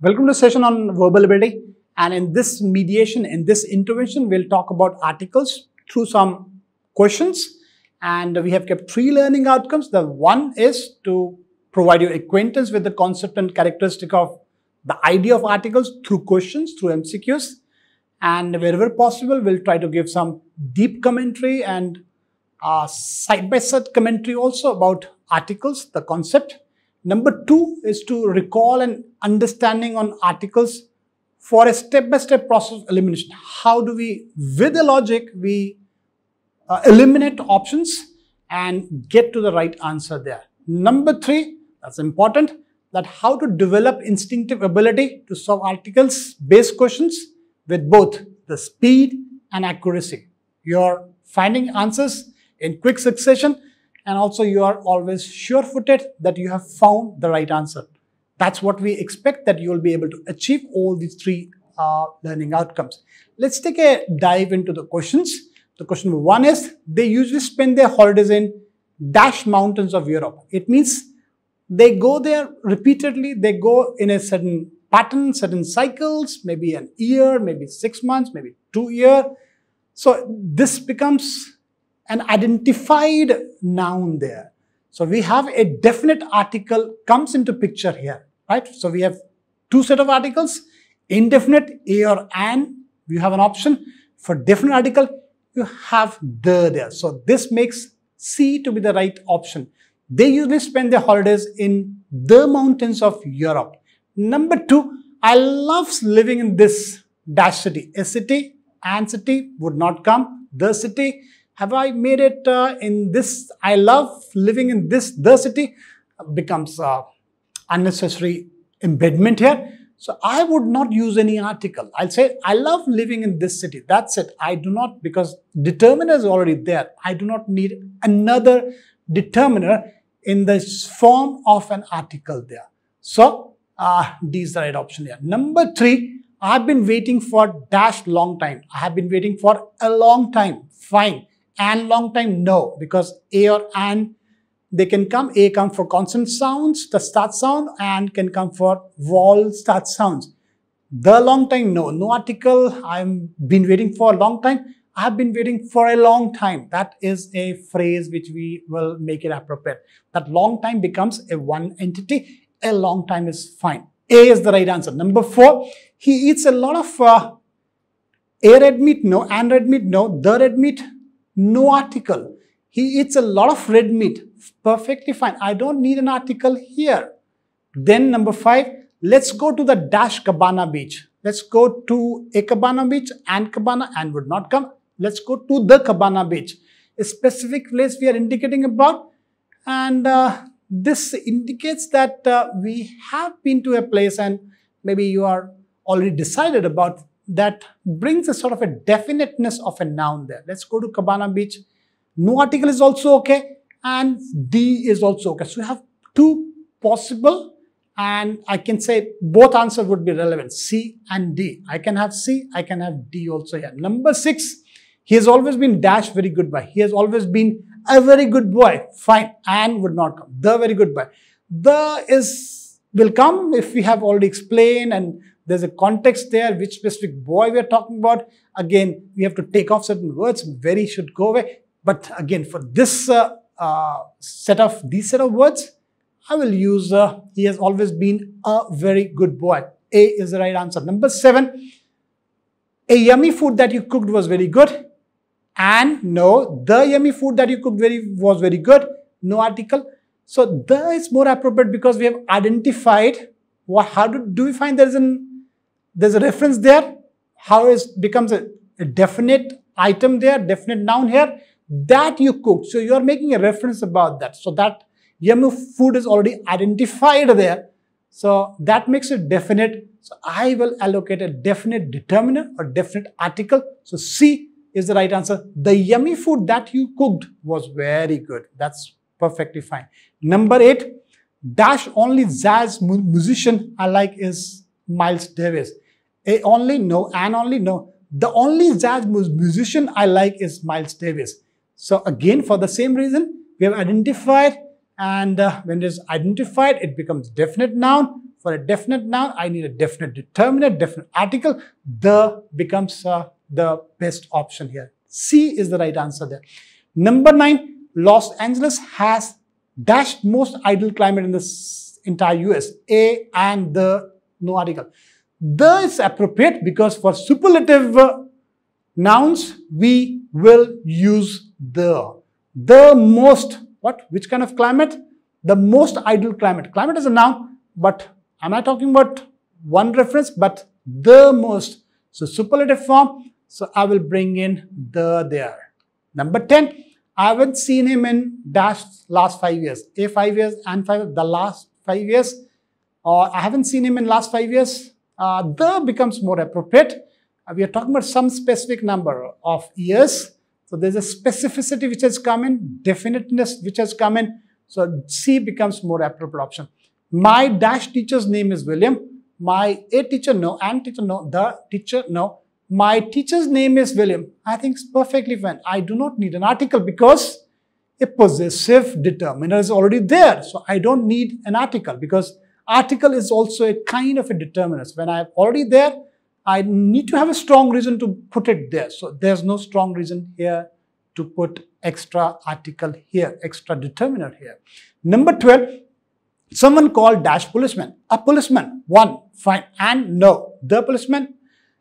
Welcome to the session on verbal ability. And in this mediation, in this intervention, we'll talk about articles through some questions. And we have kept three learning outcomes. The one is to provide you acquaintance with the concept and characteristic of the idea of articles through questions, through MCQs. And wherever possible, we'll try to give some deep commentary and side by -side commentary also about articles, the concept. Number two is to recall an understanding on articles for a step-by-step -step process of elimination. How do we, with a logic, we uh, eliminate options and get to the right answer there. Number three, that's important, that how to develop instinctive ability to solve articles based questions with both the speed and accuracy. You're finding answers in quick succession and also you are always sure-footed that you have found the right answer. That's what we expect that you will be able to achieve all these three uh, learning outcomes. Let's take a dive into the questions. The question number one is, they usually spend their holidays in dash mountains of Europe. It means they go there repeatedly, they go in a certain pattern, certain cycles, maybe an year, maybe six months, maybe two year. So this becomes an identified noun there. So we have a definite article comes into picture here, right? So we have two set of articles, indefinite, a or an. You have an option. For definite article, you have the there. So this makes C to be the right option. They usually spend their holidays in the mountains of Europe. Number two, I love living in this dash city. A city, and city would not come. The city, have I made it uh, in this? I love living in this the city becomes uh, unnecessary embedment here. So I would not use any article. I'll say, I love living in this city. That's it. I do not, because determiner is already there. I do not need another determiner in the form of an article there. So uh, D is the right option here. Number three, I've been waiting for dash long time. I have been waiting for a long time. Fine and long time? No, because a or and they can come. A come for consonant sounds, the start sound, and can come for vowel start sounds. The long time, no. No article, I've been waiting for a long time. I've been waiting for a long time. That is a phrase which we will make it appropriate. That long time becomes a one entity. A long time is fine. A is the right answer. Number four, he eats a lot of uh, a red meat, no. And red meat, no. The red meat, no article. He eats a lot of red meat, perfectly fine. I don't need an article here. Then number five, let's go to the dash Cabana beach. Let's go to a Cabana beach and Cabana and would not come. Let's go to the Cabana beach, a specific place we are indicating about. And uh, this indicates that uh, we have been to a place and maybe you are already decided about that brings a sort of a definiteness of a noun there. Let's go to Cabana Beach. No article is also okay and D is also okay. So we have two possible and I can say both answer would be relevant, C and D. I can have C, I can have D also here. Number six, he has always been dash very good boy. He has always been a very good boy. Fine, and would not come. The very good boy. The is will come if we have already explained and there's a context there, which specific boy we are talking about. Again, we have to take off certain words. Very should go away. But again, for this uh, uh, set of these set of words, I will use uh, he has always been a very good boy. A is the right answer. Number seven, a yummy food that you cooked was very good. And no, the yummy food that you cooked very was very good. No article. So the is more appropriate because we have identified what, how do, do we find there is an there's a reference there, how it becomes a, a definite item there, definite noun here, that you cooked. So you are making a reference about that. So that yummy food is already identified there. So that makes it definite. So I will allocate a definite determiner or definite article. So C is the right answer. The yummy food that you cooked was very good. That's perfectly fine. Number eight, dash only jazz musician I like is Miles Davis. A only no, and only no. The only jazz musician I like is Miles Davis. So again, for the same reason, we have identified and uh, when it is identified, it becomes definite noun. For a definite noun, I need a definite determinant, definite article. The becomes uh, the best option here. C is the right answer there. Number nine, Los Angeles has dashed most ideal climate in the entire US. A and the no article. The is appropriate because for superlative uh, nouns, we will use the. The most, what? Which kind of climate? The most ideal climate. Climate is a noun, but am I talking about one reference? But the most. So superlative form, so I will bring in the there. Number 10, I haven't seen him in dash last five years. A five years and five, the last five years. Or I haven't seen him in last five years uh, the becomes more appropriate. Uh, we are talking about some specific number of years. So there's a specificity which has come in, definiteness which has come in. So C becomes more appropriate option. My dash teacher's name is William. My A teacher, no. And teacher, no. The teacher, no. My teacher's name is William. I think it's perfectly fine. I do not need an article because a possessive determiner is already there. So I don't need an article because article is also a kind of a determinist. When I'm already there, I need to have a strong reason to put it there. So there's no strong reason here to put extra article here, extra determiner here. Number 12, someone called dash policeman. A policeman, one, fine, and no, the policeman.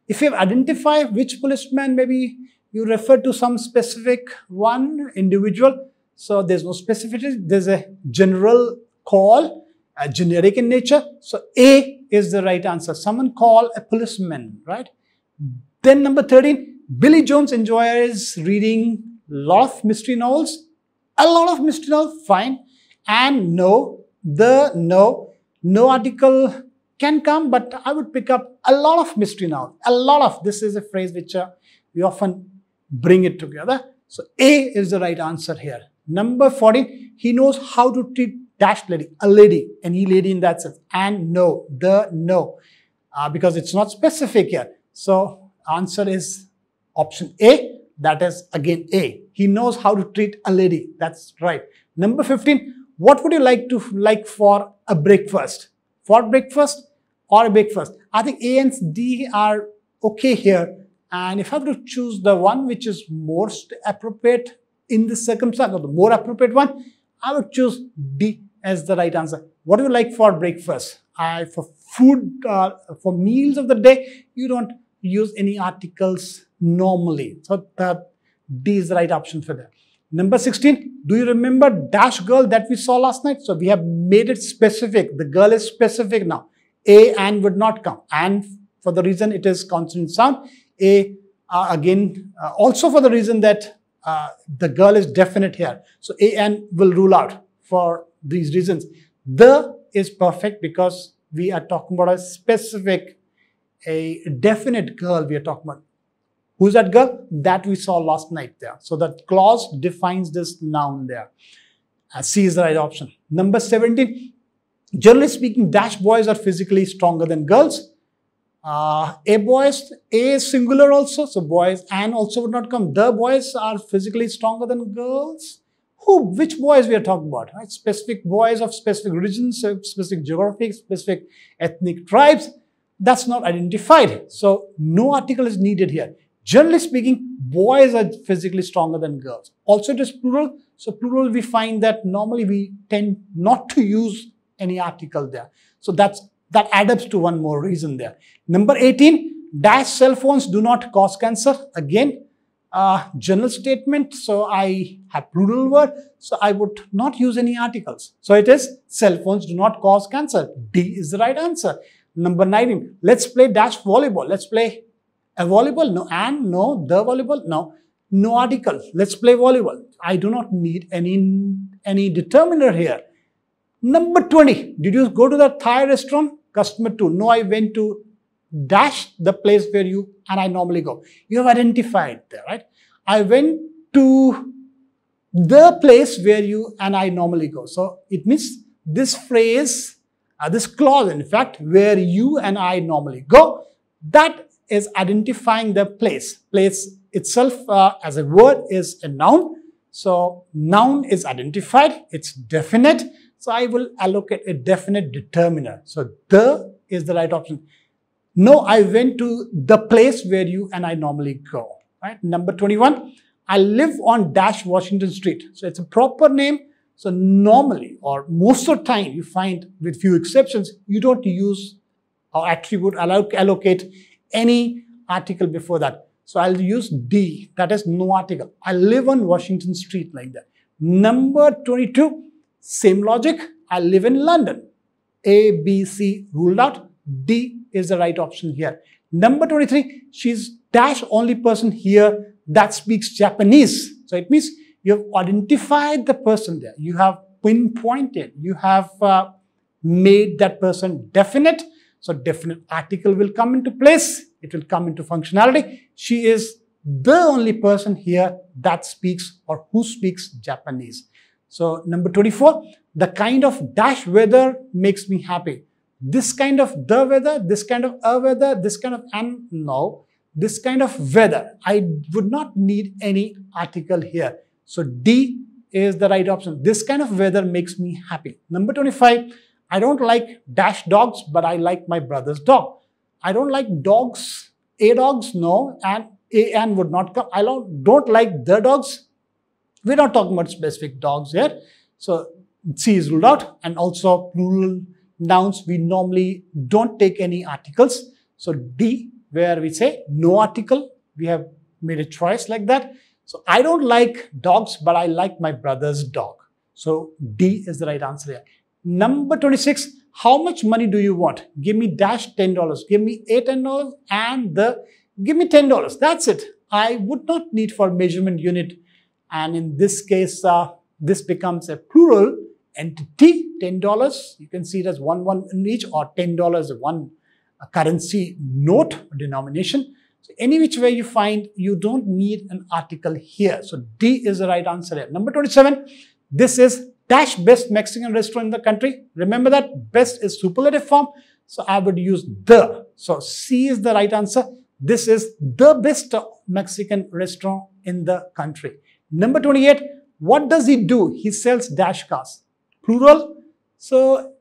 If you identify which policeman, maybe you refer to some specific one individual. So there's no specificity, there's a general call uh, generic in nature. So A is the right answer. Someone call a policeman, right? Then number 13, Billy Jones enjoys reading lot of mystery novels. A lot of mystery novels, fine. And no, the no, no article can come, but I would pick up a lot of mystery novels. A lot of, this is a phrase which uh, we often bring it together. So A is the right answer here. Number 14, he knows how to treat dashed lady, a lady, any lady in that sense, and no, the no, uh, because it's not specific here. So answer is option A, that is again A. He knows how to treat a lady, that's right. Number 15, what would you like to like for a breakfast? For breakfast or a breakfast? I think A and D are okay here. And if I have to choose the one which is most appropriate in this circumstance, or the more appropriate one, I would choose D as the right answer. What do you like for breakfast? I for food uh, for meals of the day, you don't use any articles normally. So the D is the right option for that. Number 16, do you remember dash girl that we saw last night? So we have made it specific. The girl is specific now. A and would not come. And for the reason it is consonant sound. A uh, again, uh, also for the reason that uh, the girl is definite here. So A and will rule out for these reasons. The is perfect because we are talking about a specific, a definite girl we are talking about. Who's that girl? That we saw last night there. So that clause defines this noun there. C is the right option. Number 17, generally speaking, dash boys are physically stronger than girls. Uh, a boys, A is singular also, so boys and also would not come. The boys are physically stronger than girls who, which boys we are talking about, right? Specific boys of specific regions, specific geographic, specific ethnic tribes. That's not identified. So no article is needed here. Generally speaking, boys are physically stronger than girls. Also, it is plural. So plural, we find that normally we tend not to use any article there. So that's that adds to one more reason there. Number 18, dash cell phones do not cause cancer. Again, uh, general statement. So I have plural word. So I would not use any articles. So it is cell phones do not cause cancer. D is the right answer. Number 19. Let's play dash volleyball. Let's play a volleyball. No, and no, the volleyball. No, no article. Let's play volleyball. I do not need any, any determiner here. Number 20. Did you go to the Thai restaurant? Customer 2. No, I went to dash the place where you and I normally go. You have identified there, right? I went to the place where you and I normally go. So it means this phrase, uh, this clause, in fact, where you and I normally go, that is identifying the place. Place itself uh, as a word is a noun. So noun is identified, it's definite. So I will allocate a definite determiner. So the is the right option. No, I went to the place where you and I normally go. Right? Number 21, I live on dash Washington Street. So it's a proper name. So normally or most of the time you find with few exceptions, you don't use or attribute, allocate any article before that. So I'll use D, that is no article. I live on Washington Street like that. Number 22, same logic. I live in London. A, B, C ruled out. D is the right option here. Number 23, she's dash only person here that speaks Japanese. So it means you have identified the person there. You have pinpointed. You have uh, made that person definite. So definite article will come into place. It will come into functionality. She is the only person here that speaks or who speaks Japanese. So number 24, the kind of dash weather makes me happy this kind of the weather, this kind of a weather, this kind of an, no, this kind of weather. I would not need any article here. So D is the right option. This kind of weather makes me happy. Number 25, I don't like dash dogs, but I like my brother's dog. I don't like dogs, A dogs, no, and AN would not come. I don't, don't like the dogs. We're not talking about specific dogs here. So C is ruled out and also plural nouns, we normally don't take any articles. So D, where we say no article, we have made a choice like that. So I don't like dogs, but I like my brother's dog. So D is the right answer here. Number 26, how much money do you want? Give me dash $10. Give me $8 and the, give me $10. That's it. I would not need for measurement unit. And in this case, uh, this becomes a plural entity, $10. You can see it as one one in each or $10 one uh, currency note denomination. So any which way you find, you don't need an article here. So D is the right answer there. Number 27, this is dash best Mexican restaurant in the country. Remember that best is superlative form. So I would use the. So C is the right answer. This is the best Mexican restaurant in the country. Number 28, what does he do? He sells dash cars plural. So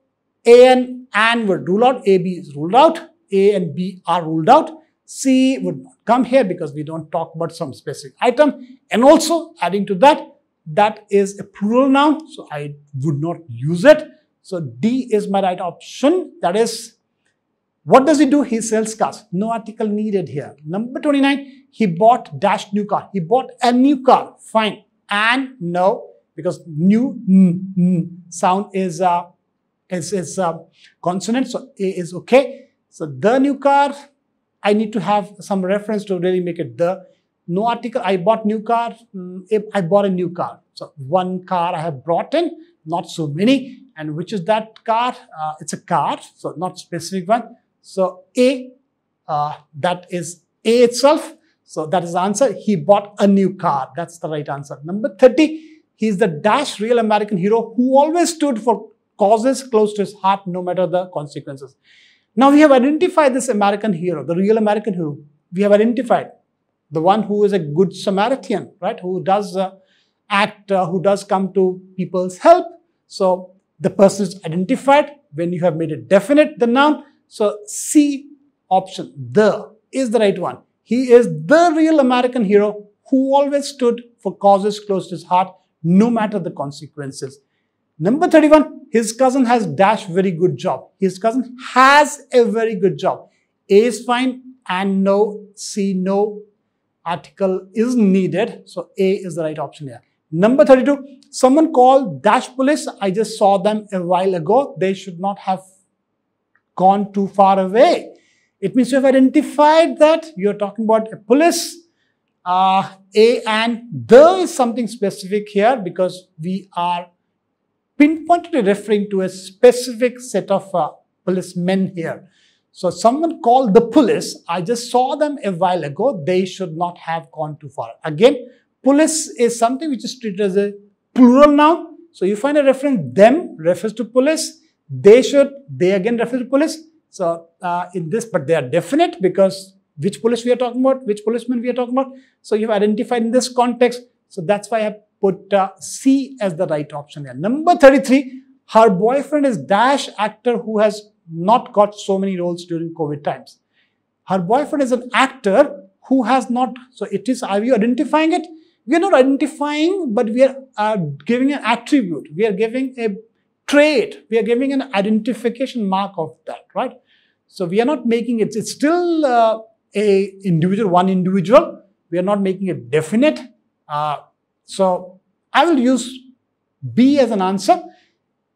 A and N were ruled out, AB is ruled out, A and B are ruled out. C would not come here because we don't talk about some specific item. And also adding to that, that is a plural noun, so I would not use it. So D is my right option. That is, what does he do? He sells cars. No article needed here. Number 29, he bought dash new car. He bought a new car. Fine. And no, because new mm, mm, sound is uh, is, is uh, consonant, so A is okay. So the new car, I need to have some reference to really make it the. No article, I bought new car, mm, I bought a new car. So one car I have brought in, not so many. And which is that car? Uh, it's a car, so not specific one. So A, uh, that is A itself. So that is the answer. He bought a new car. That's the right answer. Number 30, he is the dash real American hero who always stood for causes close to his heart, no matter the consequences. Now we have identified this American hero, the real American hero. We have identified the one who is a good Samaritan, right? Who does uh, act, uh, who does come to people's help. So the person is identified when you have made it definite, the noun. So C option, the, is the right one. He is the real American hero who always stood for causes close to his heart, no matter the consequences. Number 31, his cousin has dash very good job. His cousin has a very good job. A is fine and no, C no article is needed. So A is the right option here. Number 32, someone called dash police. I just saw them a while ago. They should not have gone too far away. It means you have identified that you're talking about a police uh, a and the is something specific here because we are pinpointedly referring to a specific set of uh, policemen here. So someone called the police. I just saw them a while ago. They should not have gone too far. Again, police is something which is treated as a plural noun. So you find a reference, them refers to police. They should, they again refers to police. So uh, in this, but they are definite because which police we are talking about, which policeman we are talking about. So you have identified in this context. So that's why I have put uh, C as the right option there. Number 33, her boyfriend is Dash actor who has not got so many roles during COVID times. Her boyfriend is an actor who has not, so it is, are you identifying it? We are not identifying, but we are uh, giving an attribute. We are giving a trait. We are giving an identification mark of that, right? So we are not making it, it's still uh, a individual, one individual. We are not making it definite. Uh, so I will use B as an answer.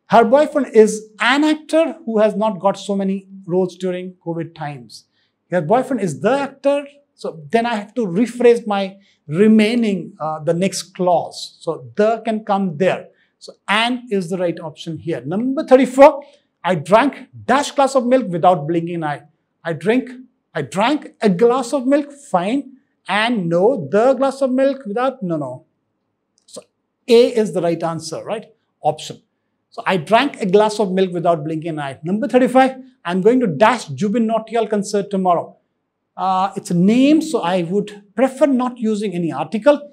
Her boyfriend is an actor who has not got so many roles during COVID times. Her boyfriend is the actor. So then I have to rephrase my remaining, uh, the next clause. So the can come there. So an is the right option here. Number 34, I drank dash glass of milk without blinking an eye. I drink I drank a glass of milk, fine. And no, the glass of milk without, no, no. So A is the right answer, right? Option. So I drank a glass of milk without blinking an eye. Number 35, I'm going to Dash Jubin Nautical concert tomorrow. Uh, it's a name, so I would prefer not using any article.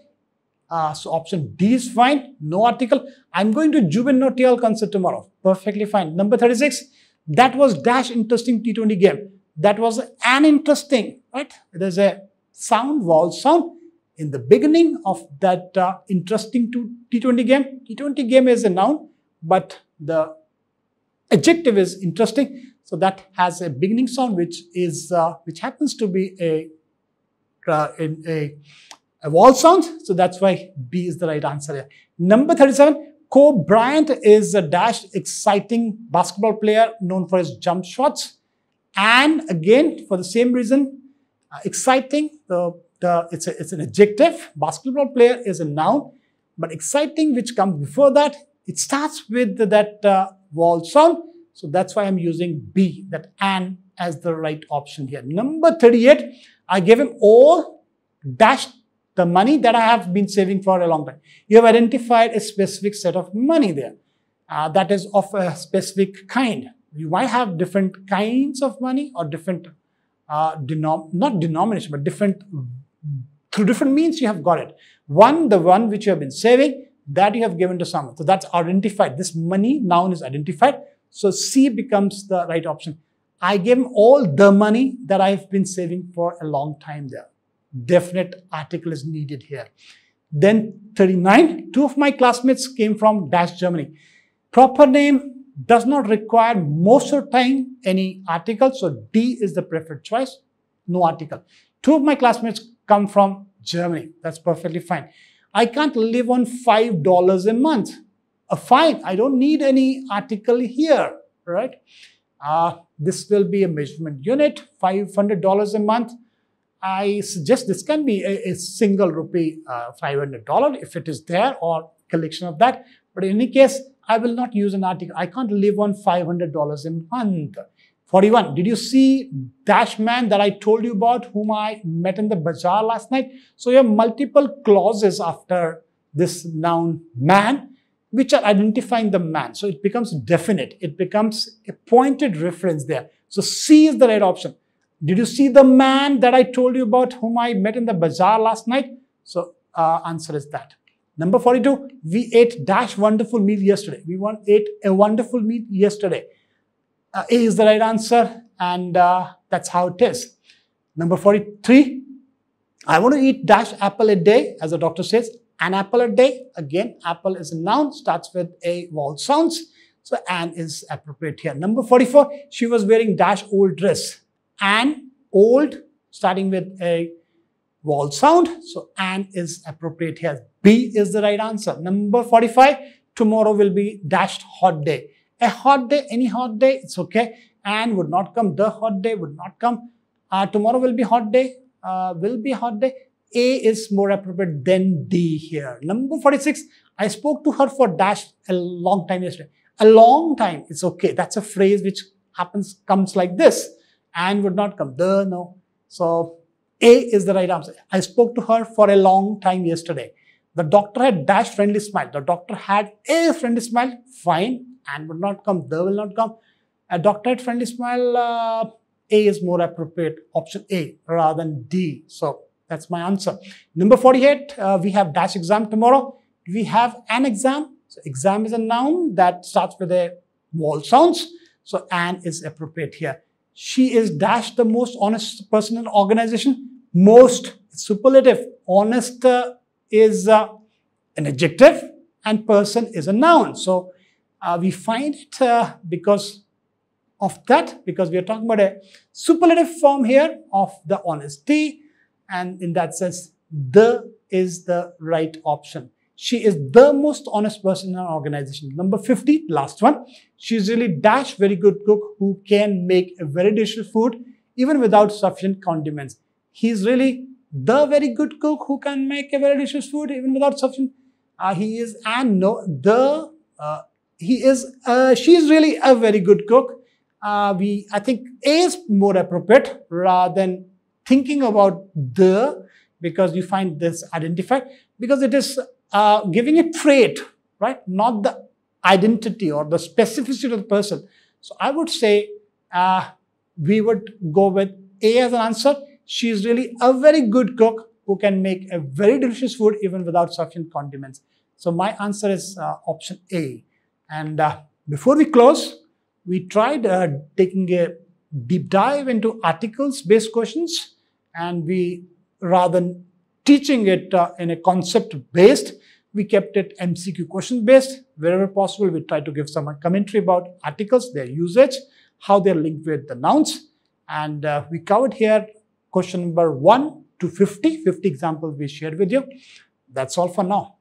Uh, so option D is fine, no article. I'm going to Jubin Nautical concert tomorrow. Perfectly fine. Number 36, that was Dash interesting T20 game that was an interesting, right? There's a sound, wall sound. In the beginning of that uh, interesting to T20 game, T20 game is a noun, but the adjective is interesting. So that has a beginning sound, which is uh, which happens to be a, uh, in a a wall sound. So that's why B is the right answer here. Number 37, Kobe Bryant is a dash exciting basketball player known for his jump shots. And again, for the same reason, uh, exciting, the, the, it's, a, it's an adjective. Basketball player is a noun. But exciting, which comes before that, it starts with that uh, vowel sound. So that's why I'm using B, that and as the right option here. Number 38, I gave him all dash the money that I have been saving for a long time. You have identified a specific set of money there uh, that is of a specific kind you might have different kinds of money or different uh, denom not denomination, but different through different means you have got it. One, the one which you have been saving, that you have given to someone. So that's identified. This money noun is identified. So C becomes the right option. I gave him all the money that I've been saving for a long time there. Definite article is needed here. Then 39, two of my classmates came from Dash Germany. Proper name, does not require most of the time any article. So D is the preferred choice, no article. Two of my classmates come from Germany. That's perfectly fine. I can't live on $5 a month. Uh, fine, I don't need any article here, right? Uh, this will be a measurement unit, $500 a month. I suggest this can be a, a single rupee, uh, $500 if it is there or collection of that. But in any case, I will not use an article. I can't live on $500 a month. 41. Did you see Dash Man that I told you about, whom I met in the bazaar last night? So you have multiple clauses after this noun man, which are identifying the man. So it becomes definite. It becomes a pointed reference there. So C is the right option. Did you see the man that I told you about, whom I met in the bazaar last night? So uh, answer is that. Number 42, we ate dash wonderful meal yesterday. We want, ate a wonderful meal yesterday. Uh, a is the right answer and uh, that's how it is. Number 43, I want to eat dash apple a day as the doctor says. An apple a day. Again, apple is a noun, starts with a vowel sounds. So an is appropriate here. Number 44, she was wearing dash old dress. An old starting with a wall sound. So and is appropriate here. B is the right answer. Number 45, tomorrow will be dashed hot day. A hot day, any hot day, it's okay. And would not come, the hot day would not come. Uh, tomorrow will be hot day, uh, will be hot day. A is more appropriate than D here. Number 46, I spoke to her for dash a long time yesterday. A long time, it's okay. That's a phrase which happens, comes like this and would not come, the, no. So a is the right answer. I spoke to her for a long time yesterday. The doctor had dash friendly smile. The doctor had a friendly smile, fine, and would not come, There will not come. A doctor had friendly smile, uh, A is more appropriate, option A rather than D. So that's my answer. Number 48, uh, we have dash exam tomorrow. We have an exam. So exam is a noun that starts with a vowel sounds. So an is appropriate here she is dash the most honest person in organization. Most superlative. Honest uh, is uh, an adjective and person is a noun. So uh, we find it uh, because of that, because we are talking about a superlative form here of the honesty. And in that sense, the is the right option. She is the most honest person in our organization. Number 50, last one. She's really dash very good cook who can make a very delicious food even without sufficient condiments. He's really the very good cook who can make a very delicious food even without sufficient. Uh, he is and no the uh, he is uh, she is really a very good cook. Uh, we I think a is more appropriate rather than thinking about the because you find this identified because it is uh, giving a trait, right? Not the identity or the specificity of the person. So I would say uh, we would go with A as an answer. She is really a very good cook who can make a very delicious food even without sufficient condiments. So my answer is uh, option A. And uh, before we close, we tried uh, taking a deep dive into articles-based questions and we rather teaching it uh, in a concept-based we kept it MCQ question based. Wherever possible, we try to give some commentary about articles, their usage, how they're linked with the nouns. And uh, we covered here question number 1 to 50, 50 examples we shared with you. That's all for now.